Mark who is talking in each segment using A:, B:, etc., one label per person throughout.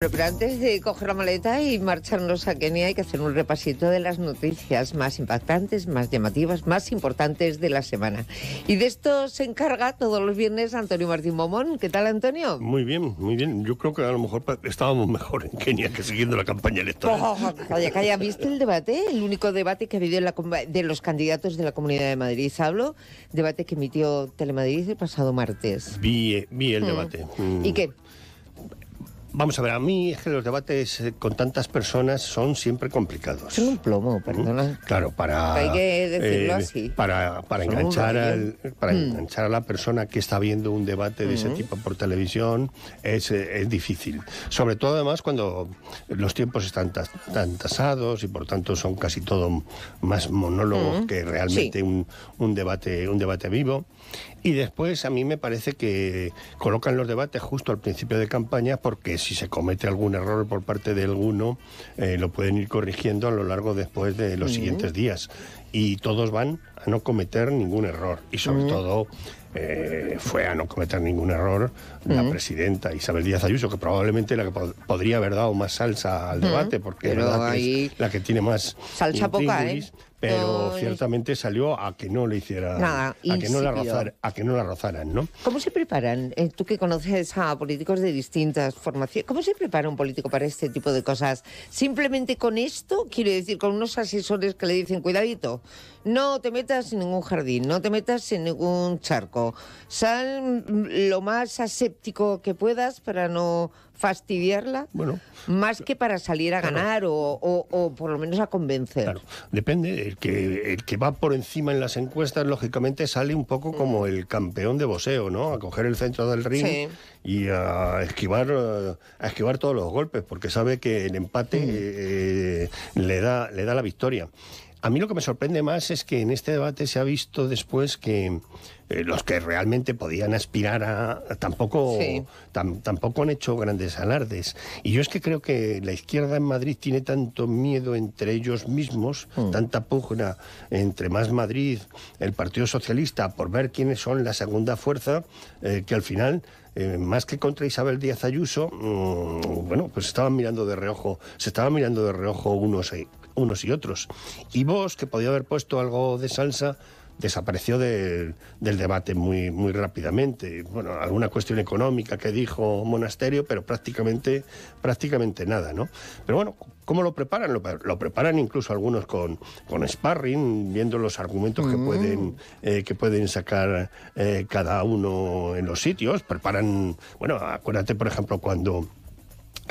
A: Pero antes de coger la maleta y marcharnos a Kenia hay que hacer un repasito de las noticias más impactantes, más llamativas, más importantes de la semana. Y de esto se encarga todos los viernes Antonio Martín Momón. ¿Qué tal, Antonio?
B: Muy bien, muy bien. Yo creo que a lo mejor estábamos mejor en Kenia que siguiendo la campaña electoral.
A: Oye, ¿que haya ¿Viste el debate? El único debate que ha habido de los candidatos de la Comunidad de Madrid. Hablo, debate que emitió Telemadrid el pasado martes.
B: Vi, eh, vi el mm. debate. ¿Y qué? Mm. Vamos a ver, a mí es que los debates eh, con tantas personas son siempre complicados. Es un plomo, perdona. Claro, para. Eh, para, enganchar, mm. enganchar a la persona que está viendo un debate de ese tipo por televisión eh, es, difícil. Sobre todo, además, cuando los tiempos están tan tasados y por tanto son casi todo más monólogos que realmente un, un, debate, un debate vivo. Y después a mí me parece que colocan los debates justo al principio de campaña porque si se comete algún error por parte de alguno, eh, lo pueden ir corrigiendo a lo largo después de los siguientes días. Y todos van a no cometer ningún error. Y sobre todo eh, fue a no cometer ningún error la presidenta Isabel Díaz Ayuso, que probablemente la que podría haber dado más salsa al debate, porque la, que, la que tiene más... Salsa poca, ¿eh? pero ciertamente salió a que no le hiciera a que no la a que no la rozaran, ¿no?
A: ¿Cómo se preparan? Eh, tú que conoces a políticos de distintas formaciones, ¿cómo se prepara un político para este tipo de cosas? Simplemente con esto, quiero decir, con unos asesores que le dicen, cuidadito, no te metas en ningún jardín, no te metas en ningún charco, sal lo más aséptico que puedas para no fastidiarla más que para salir a ganar o, por lo menos a convencer.
B: depende. El que, el que va por encima en las encuestas, lógicamente, sale un poco como mm. el campeón de boxeo, ¿no? A coger el centro del ring y a esquivar, a esquivar todos los golpes, porque sabe que el empate mm. eh, eh, le, da, le da la victoria. A mí lo que me sorprende más es que en este debate se ha visto después que eh, los que realmente podían aspirar a, tampoco, tampoco han hecho grandes alardes. Y yo es que creo que la izquierda en Madrid tiene tanto miedo entre ellos mismos, mm. tanta pugna entre Más Madrid, el Partido Socialista, por ver quiénes son la segunda fuerza, eh, que al final eh, más que contra Isabel Díaz Ayuso, mm, bueno, pues estaban mirando de reojo, se estaban mirando de reojo unos unos y otros. Y vos, que podía haber puesto algo de salsa, desapareció del debate muy, muy rápidamente. Bueno, alguna cuestión económica que dijo Monasterio, pero prácticamente, prácticamente nada, ¿no? Pero bueno, ¿cómo lo preparan? Lo, preparan incluso algunos con, con sparring, viendo los argumentos que, mm. pueden, eh, que pueden sacar eh, cada uno en los sitios. Preparan, bueno, acuérdate, por ejemplo, cuando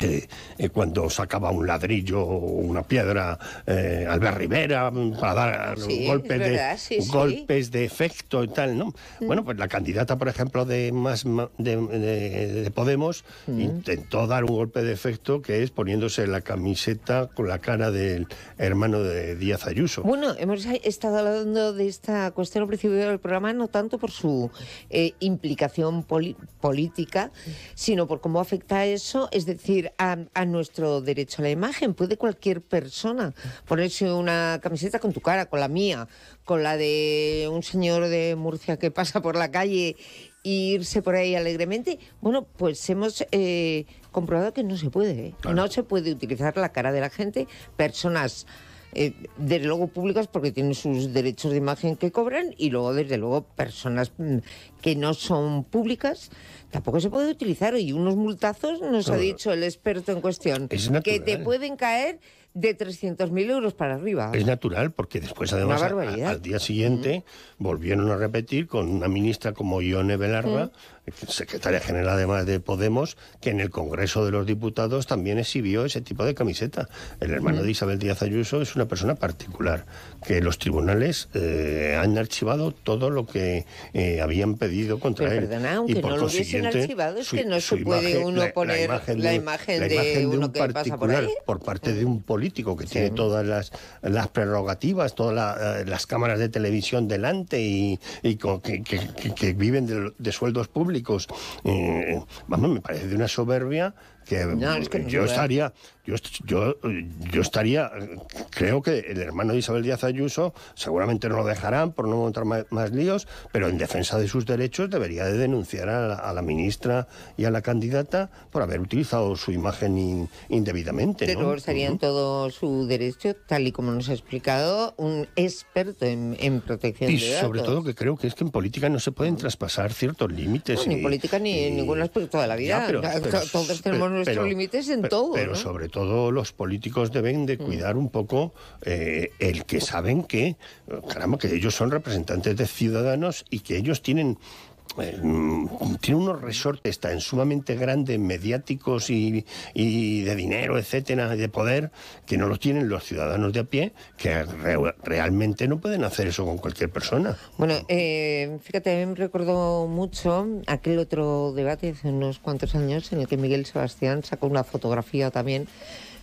B: eh, cuando sacaba un ladrillo o una piedra eh, Albert Rivera mm, para dar golpes, de, golpes de efecto y tal, ¿no? Mm. Bueno, pues la candidata, por ejemplo, de, más, de, Podemos mm. intentó dar un golpe de efecto que es poniéndose la camiseta con la cara del hermano de Díaz Ayuso. Bueno,
A: hemos estado hablando de esta cuestión al principio del programa, no tanto por su eh, implicación política, sino por cómo afecta eso, es decir, a, nuestro derecho a la imagen. Puede cualquier persona ponerse una camiseta con tu cara, con la mía, con la de un señor de Murcia que pasa por la calle e irse por ahí alegremente. Bueno, pues hemos eh, comprobado que no se puede. ¿eh? No se puede utilizar la cara de la gente. Personas eh, desde luego públicas porque tienen sus derechos de imagen que cobran y luego desde luego personas mm, que no son públicas tampoco se puede utilizar y unos multazos nos ha dicho el experto en cuestión que te pueden caer de 300.000 euros para arriba.
B: Es natural, porque después, además, al día siguiente volvieron a repetir con una ministra como Ione Belarra, secretaria general además de Podemos, que en el Congreso de los Diputados también exhibió ese tipo de camiseta. El hermano de Isabel Díaz Ayuso es una persona particular, que los tribunales eh, han archivado todo lo que eh, habían pedido contra él. aunque y por no lo hubiesen archivado, es que no se puede uno poner la imagen de, uno un que por Por parte de un político político que tiene todas las, prerrogativas, todas eh, las cámaras de televisión delante y, que, viven de, sueldos públicos. Eh, me parece de una soberbia yo estaría, yo, yo, estaría, creo que el hermano Isabel Díaz Ayuso seguramente no lo dejarán por no montar más, líos, pero en defensa de sus derechos debería de denunciar a la, ministra y a la candidata por haber utilizado su imagen indebidamente. Pero estaría
A: todo su derecho, tal y como nos ha explicado un experto en, protección y de datos. Y sobre todo
B: que creo que es que en política no se pueden traspasar ciertos límites. ni política ni en ningún aspecto de la vida. pero, nuestros límites en pero, todo. Pero sobre todo los políticos deben de mm. cuidar un poco eh, el que saben que, caramba, que ellos son representantes de ciudadanos y que ellos tienen eh, mm, tiene unos resortes tan sumamente grandes, mediáticos y, de dinero, etcétera, de poder, que no los tienen los ciudadanos de a pie, que realmente no pueden hacer eso con cualquier persona.
A: Bueno, eh, fíjate, a mí me recordó mucho aquel otro debate hace unos cuantos años en el que Miguel Sebastián sacó una fotografía también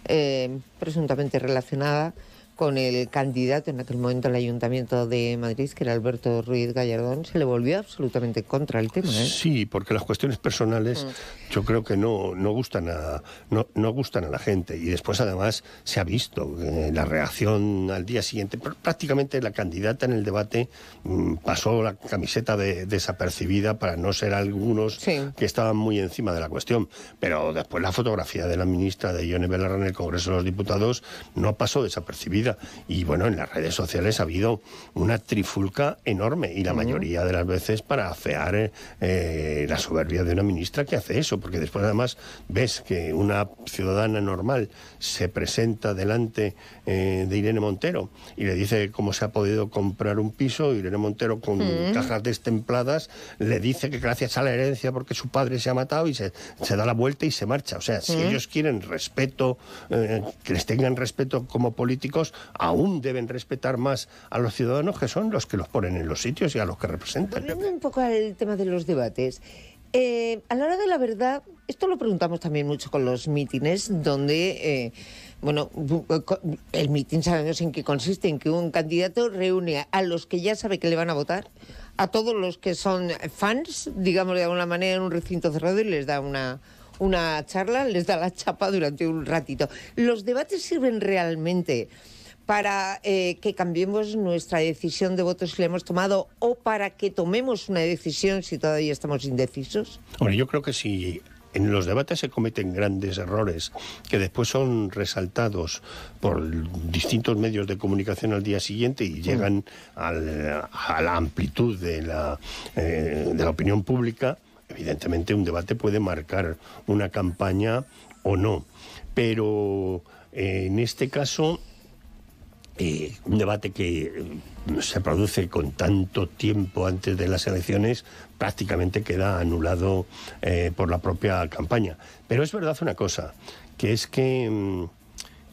A: eh, presuntamente relacionada con el candidato en aquel momento al Ayuntamiento de Madrid, que era Alberto Ruiz Gallardón, se le volvió absolutamente contra el tema.
B: ¿eh? Sí, porque las cuestiones personales mm. yo creo que no, no, gustan a, no, no, gustan a la gente. Y después además se ha visto eh, la reacción al día siguiente. Prácticamente la candidata en el debate mm, pasó la camiseta de, desapercibida para no ser algunos que estaban muy encima de la cuestión. Pero después la fotografía de la ministra de Ione Belarra en el Congreso de los Diputados no pasó desapercibida y bueno, en las redes sociales ha habido una trifulca enorme y la mayoría de las veces para afear eh, eh, la soberbia de una ministra que hace eso, porque después además ves que una ciudadana normal se presenta delante eh, de Irene Montero y le dice cómo se ha podido comprar un piso, Irene Montero con cajas destempladas le dice que gracias a la herencia porque su padre se ha matado y se, da la vuelta y se marcha. O sea, si ellos quieren respeto, que les tengan respeto como políticos, aún deben respetar más a los ciudadanos que son los que los ponen en los sitios y a los que representan.
A: Volviendo un poco al tema de los debates. Eh, a la hora de la verdad, esto lo preguntamos también mucho con los mítines, donde, eh, bueno, eh, el mítin sabemos en qué consiste, en que un candidato reúne a los que ya sabe que le van a votar, a todos los que son fans, digamos de alguna manera, en un recinto cerrado y les da una, una charla, les da la chapa durante un ratito. ¿Los debates sirven realmente? para eh, que cambiemos nuestra decisión de votos si la hemos tomado o para que tomemos una decisión si todavía estamos indecisos?
B: Bueno, yo creo que si en los debates se cometen grandes errores que después son resaltados por distintos medios de comunicación al día siguiente y mm. llegan a la amplitud de la, eh, de la opinión pública. Evidentemente un debate puede marcar una campaña o no, pero eh, en este caso eh, un debate que eh, se produce con tanto tiempo antes de las elecciones prácticamente queda anulado eh, por la propia campaña. Pero es verdad una cosa, que es que mm,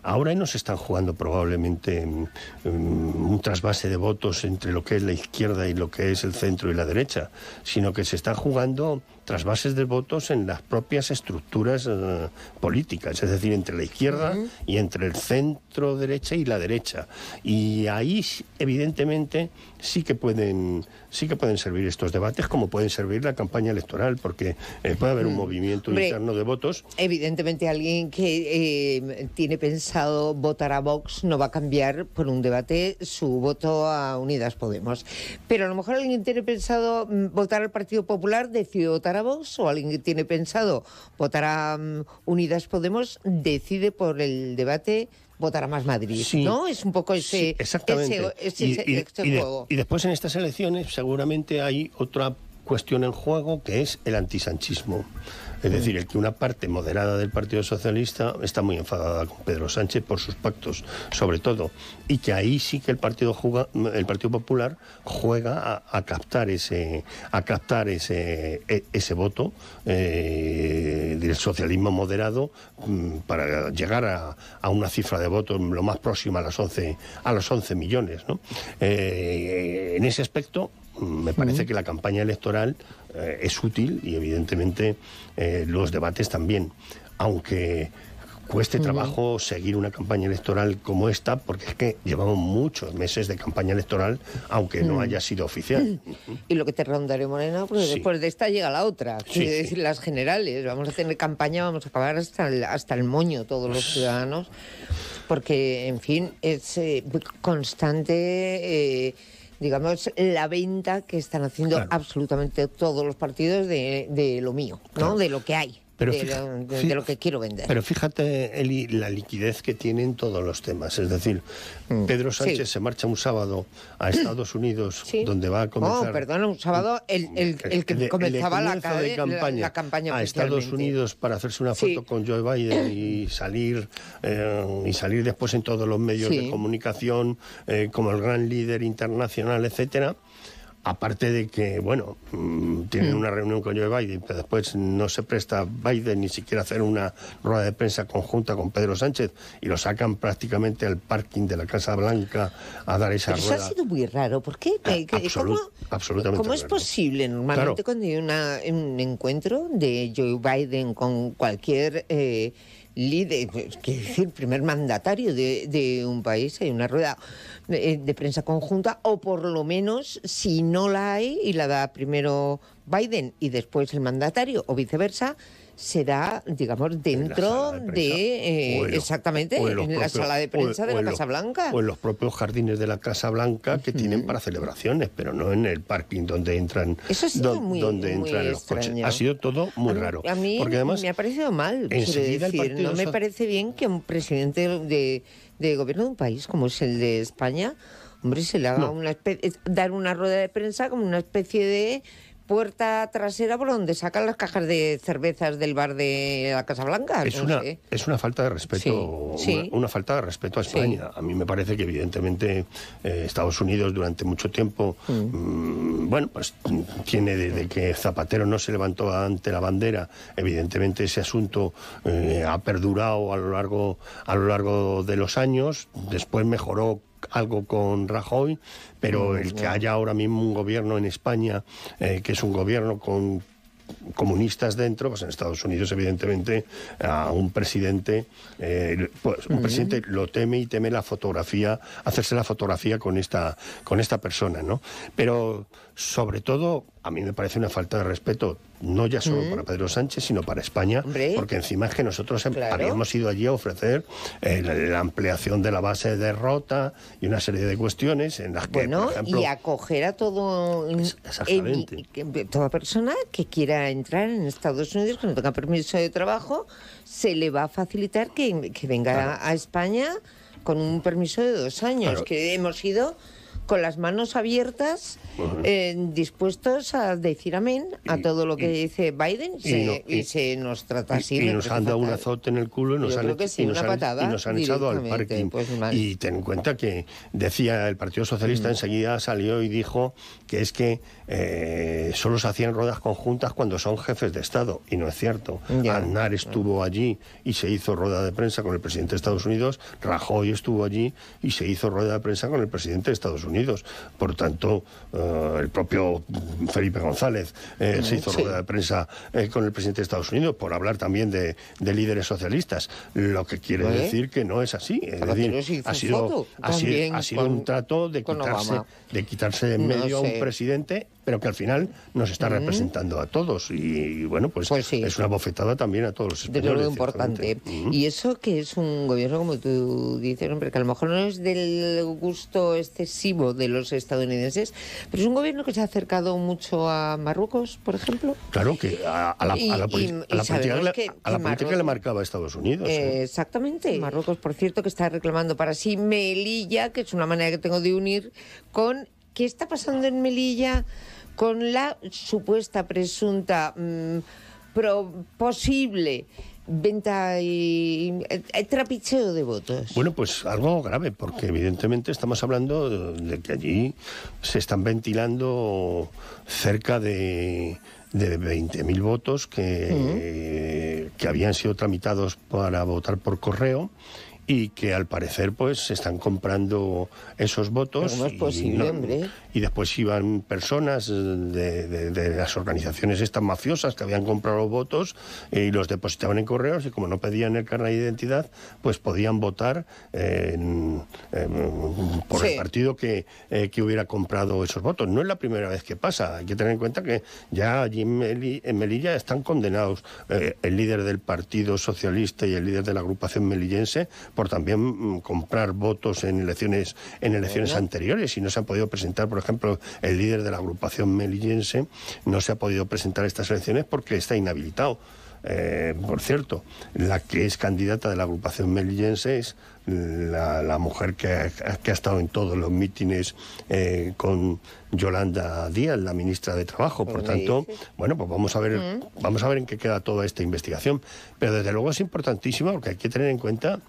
B: ahora no se están jugando probablemente mm, mm, un trasvase de votos entre lo que es la izquierda y lo que es el centro y la derecha, sino que se está jugando las bases de votos en las propias estructuras eh, políticas, es decir, entre la izquierda y entre el centro derecha y la derecha. Y ahí, evidentemente, sí que pueden, sí que pueden servir estos debates, como pueden servir la campaña electoral, porque eh, puede haber un movimiento interno de votos.
A: Evidentemente, alguien que em, tiene pensado votar a Vox no va a cambiar por un debate su voto a Unidas Podemos. Pero a lo mejor alguien tiene pensado mm, votar al Partido Popular, decide votar a o alguien que tiene pensado votar a mm, Unidas Podemos decide por el debate votar a más Madrid, ¿no? Es un poco ese, exactamente.
B: y después en estas elecciones seguramente hay otra cuestión en juego que es el antisanchismo. Es decir, el que una parte moderada del Partido Socialista está muy enfadada con Pedro Sánchez por sus pactos, sobre todo, y que ahí sí que el Partido el Partido Popular juega a, captar ese a captar ese e, ese voto eh, del socialismo moderado mm, para llegar a, una cifra de votos lo más próxima a los 11 a los 11 millones, eh, en ese aspecto me parece que la campaña electoral eh, es útil y evidentemente eh, los debates también, aunque cueste trabajo seguir una campaña electoral como esta, porque es que llevamos muchos meses de campaña electoral, aunque no haya sido oficial.
A: Y lo que te rondaré, Morena, después de esta llega la otra, las generales. Vamos a tener campaña, vamos a acabar hasta el, moño todos los pues ciudadanos, porque, en fin, es eh, constante digamos, la venta que están haciendo absolutamente todos los partidos de, lo mío, ¿no? De lo que hay pero de, lo, que quiero vender.
B: Pero fíjate, Eli, la liquidez que tienen todos los temas. Es decir, mm, Pedro Sánchez se marcha un sábado a Estados Unidos, donde va a oh, comenzar... No, perdona, un sábado,
A: el, que comenzaba la, campaña, la, campaña a Estados
B: Unidos para hacerse una foto con Joe Biden y salir, eh, y salir después en todos los medios de comunicación eh, como el gran líder internacional, etcétera aparte de que, bueno, mm, tienen mm. una reunión con Joe Biden, pero después no se presta Biden ni siquiera hacer una rueda de prensa conjunta con Pedro Sánchez y lo sacan prácticamente al parking de la Casa Blanca a dar esa rueda. Eso ha
A: sido muy raro. ¿Por qué?
B: Ah, ¿Cómo, ¿cómo es
A: posible normalmente cuando hay un encuentro de Joe Biden con cualquier... Eh, líder, pues, que decir, primer mandatario de, un país, hay una rueda de, eh, de, prensa conjunta, o por lo menos, si no la hay y la da primero Biden y después el mandatario, o viceversa, será, digamos, dentro de, exactamente en, la sala de prensa de la Casa Blanca o
B: en los propios jardines de la Casa Blanca que tienen para celebraciones, pero no en el parking donde entran donde entran los coches. Ha sido todo muy raro. A mí porque me ha parecido mal, no me parece
A: bien que un presidente de, gobierno de un país como es el de España, hombre, se le haga una especie, dar una rueda de prensa como una especie de puerta trasera por donde sacan las cajas de cervezas del bar de la Casa Blanca. Es,
B: una, falta de respeto, una, falta de respeto a España. A mí me parece que evidentemente eh, Estados Unidos durante mucho tiempo, mm. Mm, bueno, pues tiene desde que Zapatero no se levantó ante la bandera, evidentemente ese asunto eh, ha perdurado a lo largo a lo largo de los años. Después mejoró algo con Rajoy, pero mm, el que haya ahora mismo un gobierno en España, eh, que es un gobierno con comunistas dentro, pues en Estados Unidos evidentemente a un presidente, eh, pues un presidente lo teme y teme la fotografía, hacerse la fotografía con esta, con esta persona, ¿no? Pero sobre todo a mí me parece una falta de respeto, no ya solo para Pedro Sánchez, sino para España, porque encima es que nosotros em, habíamos ido allí a ofrecer eh, la, ampliación de la base de derrota y una serie de cuestiones en las que, bueno, y
A: acoger a todo toda persona que quiera entrar en Estados Unidos, que no tenga permiso de trabajo, se le va a facilitar que, venga a, España con un permiso de dos años, que hemos ido con las manos abiertas, eh, dispuestos a decir amén a todo lo que dice Biden y, se,
B: nos trata así. Y, nos han dado un azote en el culo y nos han, echado al parking. Pues, y ten en cuenta que decía el Partido Socialista, mm. enseguida salió y dijo que es que eh, solo se hacían ruedas conjuntas cuando son jefes de Estado. Y no es cierto. Aznar mm. estuvo allí y se hizo rueda de prensa con el presidente de Estados Unidos. Rajoy estuvo allí y se hizo rueda de prensa con el presidente de Estados Unidos. Unidos. Por tanto, eh, el propio Felipe González eh, se hizo rueda de prensa eh, con el presidente de Estados Unidos por hablar también de, líderes socialistas, lo que quiere pues, decir que no es así. ha sido, un trato de quitarse, de quitarse en medio a un presidente pero que al final nos está representando a todos. Y, bueno, pues, pues es una bofetada también a todos los españoles. De lo importante. Y eso
A: que es un gobierno, como tú dices, hombre, que a lo mejor no es del gusto excesivo de los estadounidenses, pero es un gobierno que se ha acercado mucho a Marruecos, por ejemplo.
B: Claro, que a, la, política, que, le marcaba a Estados Unidos.
A: ¿eh? Exactamente. Marruecos, por cierto, que está reclamando para sí Melilla, que es una manera que tengo de unir con ¿Qué está pasando en Melilla con la supuesta, presunta, mm, posible venta y trapicheo de votos.
B: Bueno, pues algo grave, porque evidentemente estamos hablando de que allí se están ventilando cerca de, 20.000 votos mm. que habían sido tramitados para votar por correo y que al parecer pues están comprando esos votos es y, después iban personas de, las organizaciones estas mafiosas que habían comprado los votos eh, y los depositaban en correos y como no pedían el carnet de identidad pues podían votar por el partido que, eh, que, hubiera comprado esos votos no es la primera vez que pasa hay que tener en cuenta que ya allí en, Melilla están condenados eh, el líder del partido socialista y el líder de la agrupación melillense por también mm, comprar votos en elecciones, en elecciones anteriores y no se ha podido presentar, por ejemplo, el líder de la agrupación melillense no se ha podido presentar a estas elecciones porque está inhabilitado. Eh, por cierto, la que es candidata de la agrupación melillense es la, mujer que ha, estado en todos los mítines eh, con Yolanda Díaz, la ministra de Trabajo. Por tanto, bueno, pues vamos a ver, mm. vamos a ver en qué queda toda esta investigación. Pero desde luego es importantísima porque hay que tener en cuenta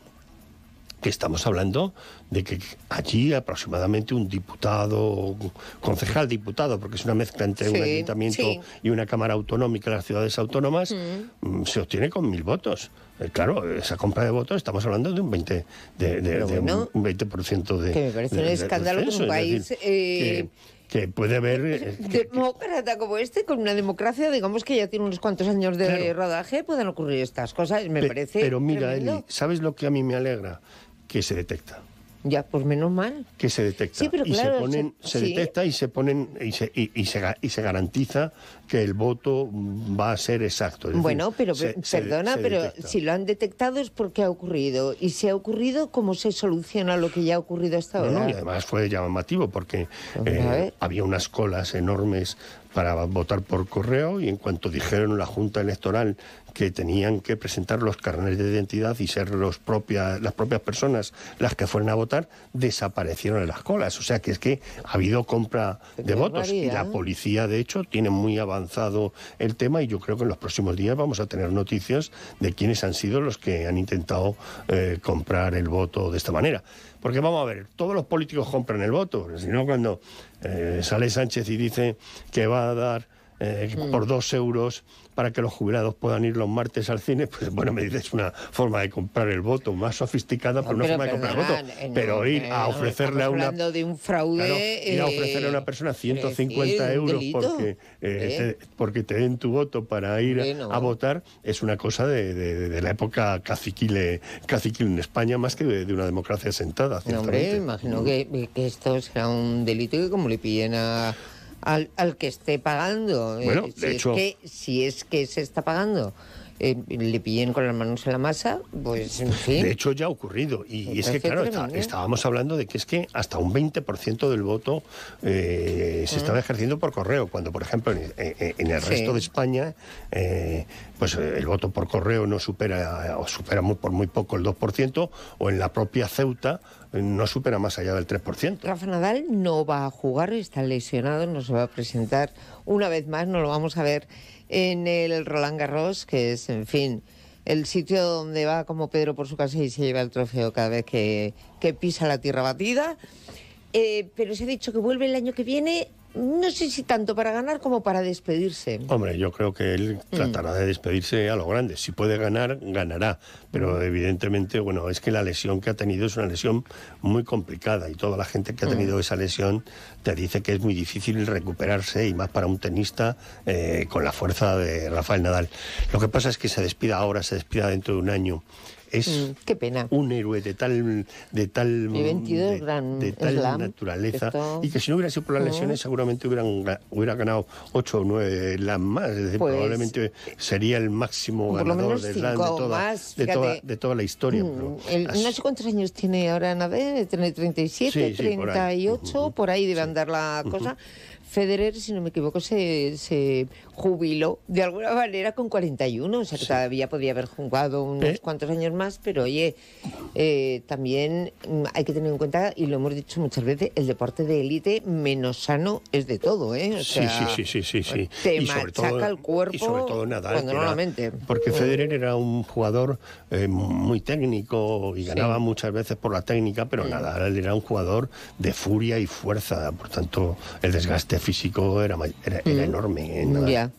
B: que estamos hablando de que allí aproximadamente un diputado, concejal diputado, porque es una mezcla entre un ayuntamiento y una Cámara Autonómica de las ciudades autónomas, mm. Mm, se obtiene con mil votos. Eh, claro, esa compra de votos estamos hablando de un 20%, de, de... Que me parece un escándalo que un país...
A: Eh,
B: que, puede haber... Eh,
A: demócrata como este, con una democracia, digamos que ya tiene unos cuantos años de rodaje, pueden ocurrir estas cosas, me parece... Pero mira, Eli, ¿sabes
B: lo que a mí me alegra? que se detecta.
A: Ya, por pues menos mal.
B: Que se detecta. Sí, pero y se, ponen, se, detecta y se ponen y se, y se garantiza que el voto va a ser exacto. bueno, pero perdona, pero
A: si lo han detectado es porque ha ocurrido. Y si ha ocurrido, ¿cómo se soluciona lo que ya ha ocurrido hasta ahora? y
B: además fue llamativo porque eh, había unas colas enormes para votar por correo y en cuanto dijeron la Junta Electoral que tenían que presentar los carnet de identidad y ser los propias, las propias personas las que fueran a votar, desaparecieron en las colas. O sea que es que ha habido compra de votos y la policía, de hecho, tiene muy avanzado avanzado el tema y yo creo que en los próximos días vamos a tener noticias de quiénes han sido los que han intentado eh, comprar el voto de esta manera. Porque vamos a ver, todos los políticos compran el voto, sino cuando eh, sale Sánchez y dice que va a dar eh, mm. por dos euros para que los jubilados puedan ir los martes al cine, pues bueno, me dices una forma de comprar el voto más sofisticada, pero una forma de comprar el voto. pero eh, ir a ofrecerle a una. De
A: eh, un fraude, a a una persona 150 euros
B: porque, te, den tu voto para ir a votar es una cosa de, la época caciquile, en España más que de, una democracia sentada. hombre, imagino
A: que, esto será un delito que como le pillen a al, que esté pagando. Eh, que, si es que se está pagando. Eh, le pillen con las manos en la masa, pues en fin. De hecho,
B: ya ha ocurrido. Y, es que, claro, estábamos hablando de que es que hasta un 20% del voto eh, se mm. estaba ejerciendo por correo, cuando, por ejemplo, en, el resto de España, pues el voto por correo no supera o supera por muy poco el 2%, o en la propia Ceuta no supera más allá del 3%.
A: Rafa Nadal no va a jugar, está lesionado, no se va a presentar una vez más, no lo vamos a ver en el Roland Garros, que es, en fin, el sitio donde va como Pedro por su casa y se lleva el trofeo cada vez que, pisa la tierra batida. Eh, pero se ha dicho que vuelve el año que viene no sé si tanto para ganar como para despedirse. Hombre,
B: yo creo que él mm. tratará de despedirse a lo grande. Si puede ganar, ganará. Pero evidentemente, bueno, es que la lesión que ha tenido es una lesión muy complicada y toda la gente que ha mm. tenido esa lesión te dice que es muy difícil recuperarse y más para un tenista eh, con la fuerza de Rafael Nadal. Lo que pasa es que se despida ahora, se despida dentro de un año. Es mm, qué pena. un héroe de tal de tal, de, tal naturaleza y que si no hubiera sido por las mm. lesiones seguramente hubieran hubiera ganado 8 o 9 las más, pues, probablemente eh, sería el máximo ganador de de toda, de, toda, la historia.
A: Mm, no sé cuántos años tiene ahora Nadal, tiene 37, 38, por ahí, por ahí dar la cosa. Federer, si no me equivoco, se, se jubiló de alguna manera con 41, o sea que todavía podía haber jugado unos cuantos años más, pero oye, eh, también mm, hay que tener en cuenta, y lo hemos dicho muchas veces, el deporte de élite menos sano es de todo, ¿eh? O sea, sí, sí, sí, sí, sí. Te machaca el cuerpo. Y sobre todo nadar.
B: Porque mm. Federer era un jugador eh, muy técnico y ganaba muchas veces por la técnica, pero mm. Nadal era un jugador de furia y fuerza, por tanto el desgaste físico era, era, enorme.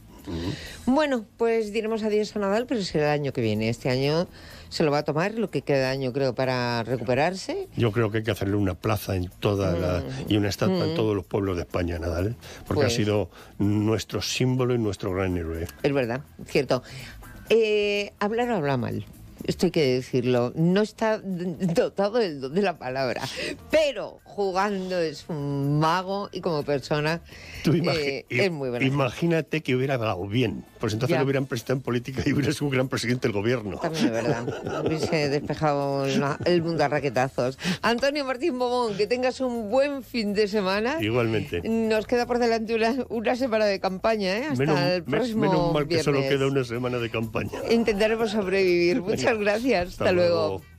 A: Bueno, pues diremos adiós a Nadal, pero será el año que viene. Este año se lo va a tomar lo que queda año, creo, para recuperarse.
B: Yo creo que hay que hacerle una plaza en toda mm. y una estatua en mm. todos los pueblos de España, Nadal, porque ha pues. sido nuestro símbolo y nuestro gran héroe. Es
A: verdad, cierto. Eh, hablar o hablar mal esto hay que decirlo, no está dotado de la palabra, pero jugando es un mago y como persona eh,
B: es muy bueno. Imagínate que hubiera hablado bien. Pues entonces lo no hubieran presentado en política y hubiera sido un gran presidente del gobierno. También es verdad. Hubiese
A: despejado el mundo a raquetazos. Antonio Martín Bobón, que tengas un buen fin de semana.
B: Igualmente.
A: Nos queda por delante una, semana de campaña, ¿eh? Hasta el próximo Menos mal que solo queda
B: una semana de campaña.
A: Intentaremos sobrevivir. Muchas gracias. Hasta, luego.